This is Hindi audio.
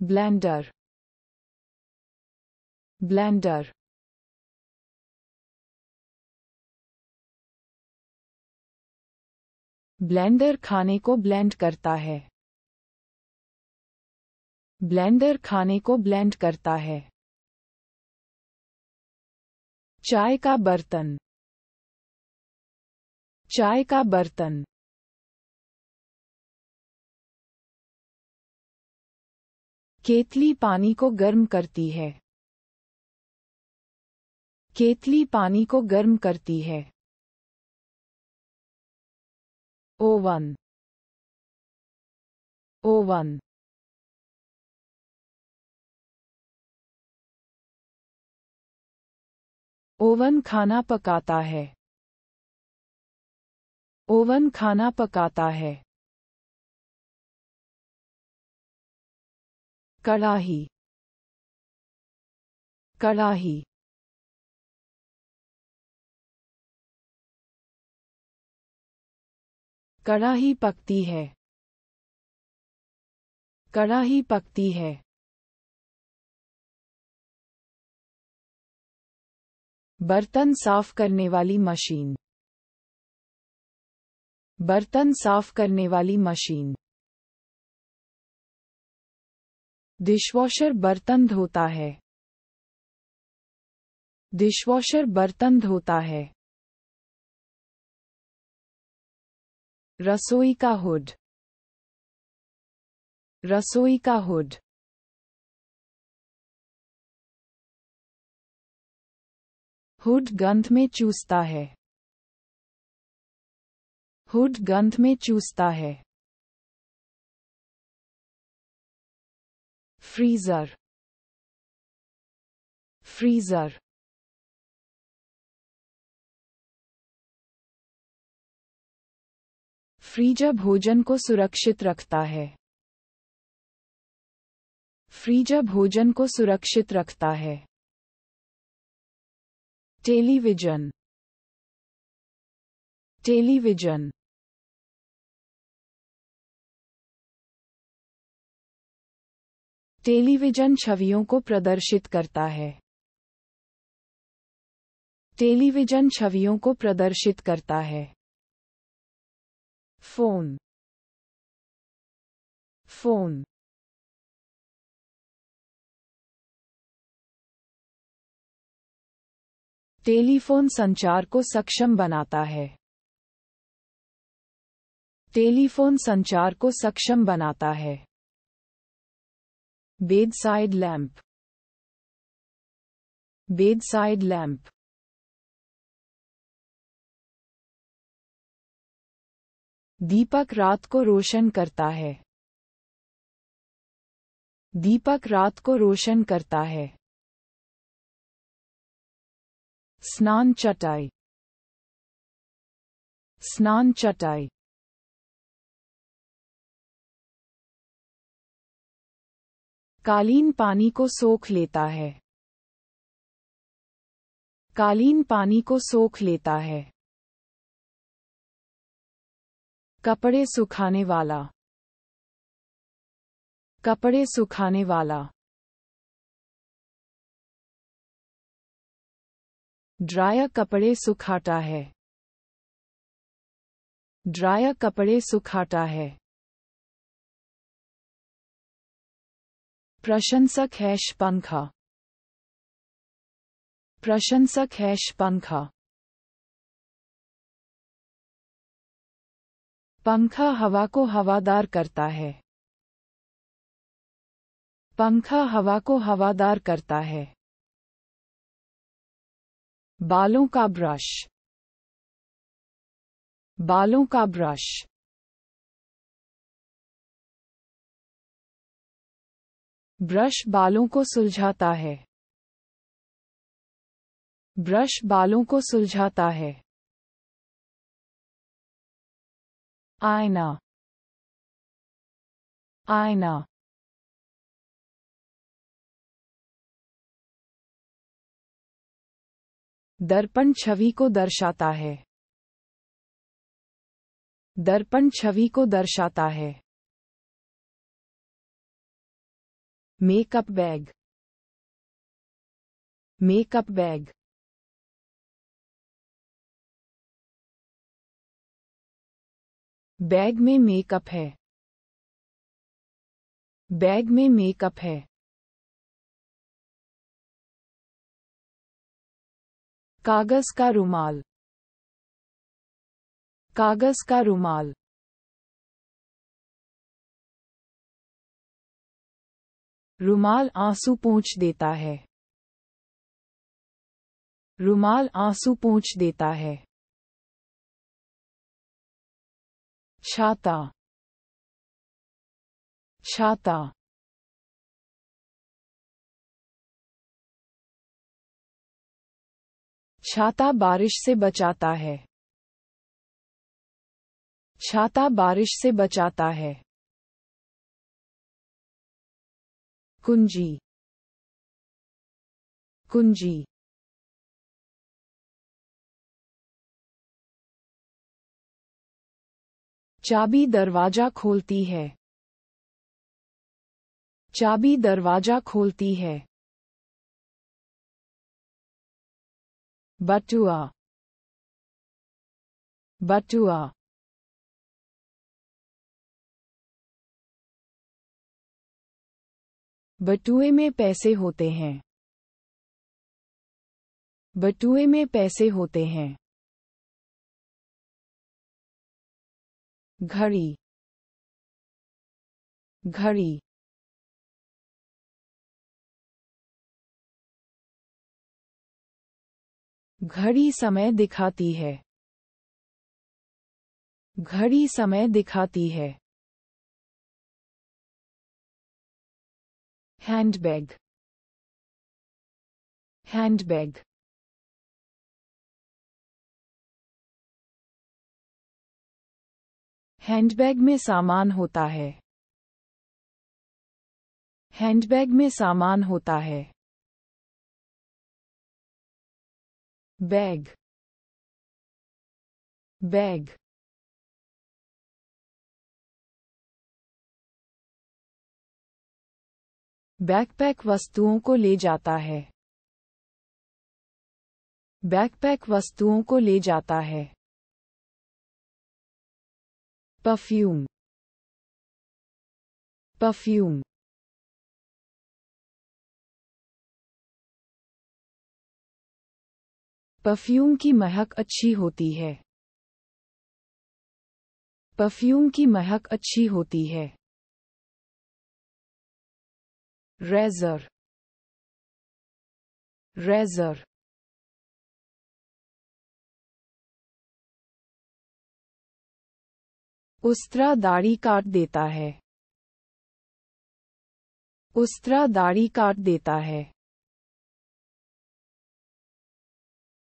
blender blender ब्लेंडर खाने को ब्लेंड करता है ब्लेंडर खाने को ब्लेंड करता है चाय का बर्तन चाय का बर्तन केतली पानी को गर्म करती है केतली पानी को गर्म करती है ओवन ओवन ओवन खाना पकाता है ओवन खाना पकाता है कड़ाही कड़ाही कड़ाही पकती है कड़ाही पकती है बर्तन साफ करने वाली मशीन बर्तन साफ करने वाली मशीन डिशवॉशर बर्तन धोता है डिशवॉशर बर्तन धोता है रसोई का हुड रसोई का हुड हुड गंध में चूसता है हुड गंध में चूसता है freezer freezer फ्रीजर भोजन को सुरक्षित रखता है फ्रीजर भोजन को सुरक्षित रखता है टेलीविजन टेलीविजन टेलीविजन छवियों को प्रदर्शित करता है टेलीविजन छवियों को प्रदर्शित करता है फोन फोन टेलीफोन संचार को सक्षम बनाता है टेलीफोन संचार को सक्षम बनाता है bedside lamp bedside lamp दीपक रात को रोशन करता है दीपक रात को रोशन करता है स्नान चटाई स्नान चटाई कालीन पानी को सोख लेता है कालीन पानी को सोख लेता है कपड़े सुखाने वाला कपड़े सुखाने वाला ड्राया कपड़े सुखाता है ड्राया कपड़े सुखाता है प्रशंसक है पंखा प्रशंसक है पंखा पंखा हवा को हवादार करता है पंखा हवा को हवादार करता है बालों का ब्रश बालों का ब्रश ब्रश बालों को सुलझाता है ब्रश बालों को सुलझाता है आयना आयना दर्पण छवि को दर्शाता है दर्पण छवि को दर्शाता है makeup bag makeup bag bag में मेकअप है बैग में मेकअप है कागज का रुमाल कागज का रुमाल रुमाल आंसू पूछ देता है रुमाल आंसू पूछ देता है छाता छाता छाता बारिश से बचाता है छाता बारिश से बचाता है कुंजी कुंजी चाबी दरवाजा खोलती है चाबी दरवाजा खोलती है बटुआ बटुआ बटुए में पैसे होते हैं बटुए में पैसे होते हैं घड़ी घड़ी घड़ी समय दिखाती है घड़ी समय दिखाती है handbag handbag हैंडबैग में सामान होता है हैंडबैग में सामान होता है बैग बैग बैकपैक वस्तुओं को ले जाता है बैकपैक वस्तुओं को ले जाता है परफ्यूम परफ्यूम परफ्यूम की महक अच्छी होती है परफ्यूम की महक अच्छी होती है razor razor उस्तरा दाढ़ी काट देता है उस्तरा दाढ़ी काट देता है